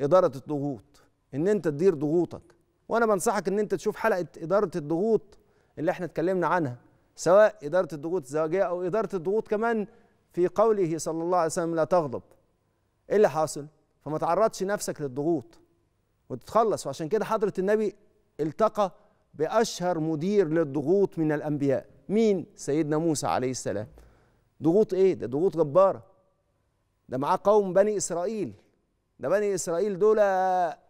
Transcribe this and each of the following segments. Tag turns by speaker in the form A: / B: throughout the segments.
A: اداره الضغوط ان انت تدير ضغوطك وانا بنصحك ان انت تشوف حلقه اداره الضغوط اللي احنا اتكلمنا عنها سواء اداره الضغوط الزواجيه او اداره الضغوط كمان في قوله صلى الله عليه وسلم لا تغضب ايه اللي حاصل فما تعرضش نفسك للضغوط وتتخلص وعشان كده حضره النبي التقى باشهر مدير للضغوط من الانبياء مين سيدنا موسى عليه السلام ضغوط ايه ده ضغوط جباره ده معاه قوم بني اسرائيل ده بني اسرائيل دول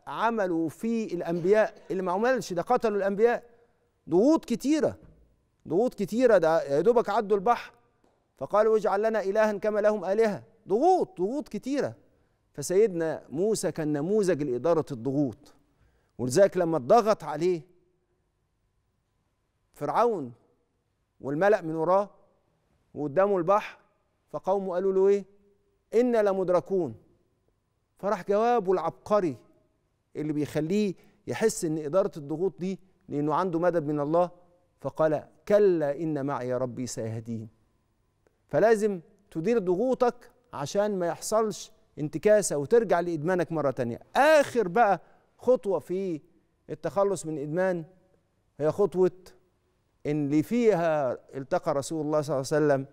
A: عملوا في الانبياء اللي ما عملش ده قتلوا الانبياء ضغوط كتيره ضغوط كتيره ده يا دوبك عدوا البحر فقالوا اجعل لنا الها كما لهم الهه ضغوط ضغوط كتيره فسيدنا موسى كان نموذج لاداره الضغوط ولذلك لما اتضغط عليه فرعون والملأ من وراه وقدامه البحر فقومه قالوا له ايه؟ انا لمدركون فراح جوابه العبقري اللي بيخليه يحس ان اداره الضغوط دي لانه عنده مدد من الله فقال كلا ان معي ربي سيهدين فلازم تدير ضغوطك عشان ما يحصلش انتكاسه وترجع لادمانك مره تانية اخر بقى خطوه في التخلص من ادمان هي خطوه اللي فيها التقى رسول الله صلى الله عليه وسلم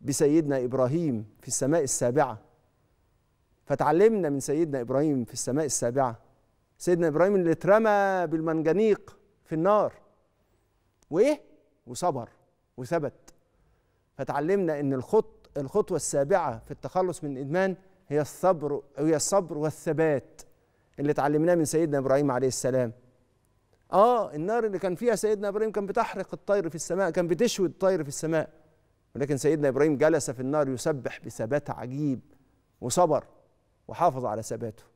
A: بسيدنا ابراهيم في السماء السابعه فتعلمنا من سيدنا ابراهيم في السماء السابعه سيدنا ابراهيم اللي اترمى بالمنجنيق في النار وايه وصبر وثبت فتعلمنا ان الخط الخطوه السابعه في التخلص من الادمان هي الصبر هي الصبر والثبات اللي اتعلمناه من سيدنا ابراهيم عليه السلام اه النار اللي كان فيها سيدنا ابراهيم كان بتحرق الطير في السماء كان بتشوي الطير في السماء ولكن سيدنا ابراهيم جلس في النار يسبح بثبات عجيب وصبر وحافظ على ثباته